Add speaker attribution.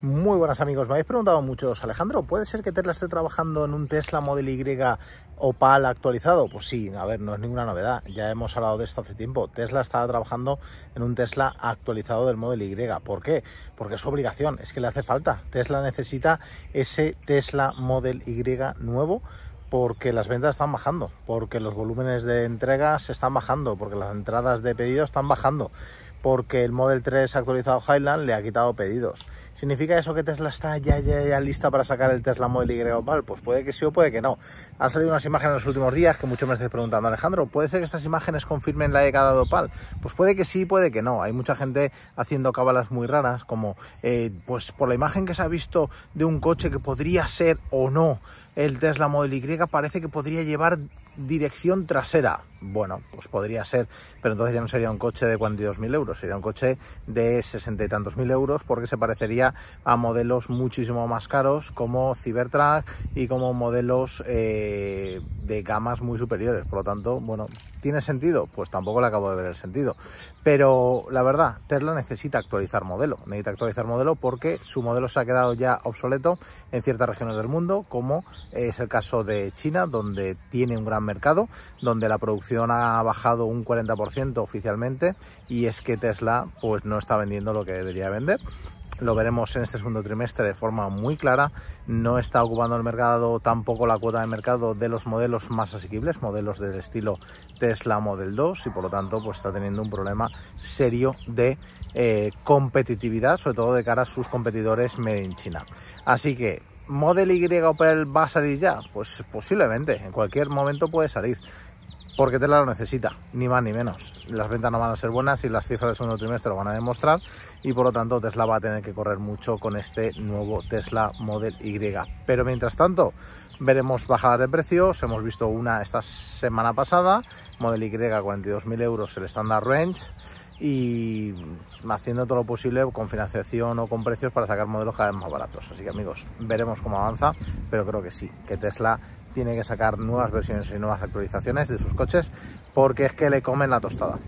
Speaker 1: Muy buenas amigos, me habéis preguntado muchos, Alejandro, ¿puede ser que Tesla esté trabajando en un Tesla Model Y Opal actualizado? Pues sí, a ver, no es ninguna novedad, ya hemos hablado de esto hace tiempo. Tesla estaba trabajando en un Tesla actualizado del Model Y. ¿Por qué? Porque es su obligación, es que le hace falta. Tesla necesita ese Tesla Model Y nuevo porque las ventas están bajando, porque los volúmenes de entregas están bajando, porque las entradas de pedidos están bajando porque el Model 3 actualizado Highland le ha quitado pedidos. ¿Significa eso que Tesla está ya, lista para sacar el Tesla Model Y Opal? Pues puede que sí o puede que no. Han salido unas imágenes en los últimos días que muchos me estáis preguntando, Alejandro, ¿puede ser que estas imágenes confirmen la llegada de Opal? Pues puede que sí, puede que no. Hay mucha gente haciendo cábalas muy raras, como eh, pues por la imagen que se ha visto de un coche que podría ser o no el Tesla Model Y, parece que podría llevar dirección trasera. Bueno, pues podría ser, pero entonces ya no sería un coche de 42.000 euros, sería un coche de 60 y tantos mil euros porque se parecería a modelos muchísimo más caros como Cybertruck y como modelos eh, de gamas muy superiores. Por lo tanto, bueno, ¿tiene sentido? Pues tampoco le acabo de ver el sentido. Pero la verdad, Tesla necesita actualizar modelo, necesita actualizar modelo porque su modelo se ha quedado ya obsoleto en ciertas regiones del mundo, como es el caso de China, donde tiene un gran mercado, donde la producción ha bajado un 40% oficialmente y es que Tesla pues no está vendiendo lo que debería vender lo veremos en este segundo trimestre de forma muy clara. No está ocupando el mercado tampoco la cuota de mercado de los modelos más asequibles, modelos del estilo Tesla Model 2 y por lo tanto pues está teniendo un problema serio de eh, competitividad, sobre todo de cara a sus competidores made en China. Así que ¿Model Y Opel va a salir ya? Pues posiblemente, en cualquier momento puede salir, porque Tesla lo necesita, ni más ni menos. Las ventas no van a ser buenas y las cifras del segundo trimestre lo van a demostrar y por lo tanto Tesla va a tener que correr mucho con este nuevo Tesla Model Y. Pero mientras tanto, veremos bajadas de precios, hemos visto una esta semana pasada, Model Y 42.000 euros el Standard range, y haciendo todo lo posible con financiación o con precios para sacar modelos cada vez más baratos. Así que amigos, veremos cómo avanza, pero creo que sí, que Tesla tiene que sacar nuevas versiones y nuevas actualizaciones de sus coches porque es que le comen la tostada.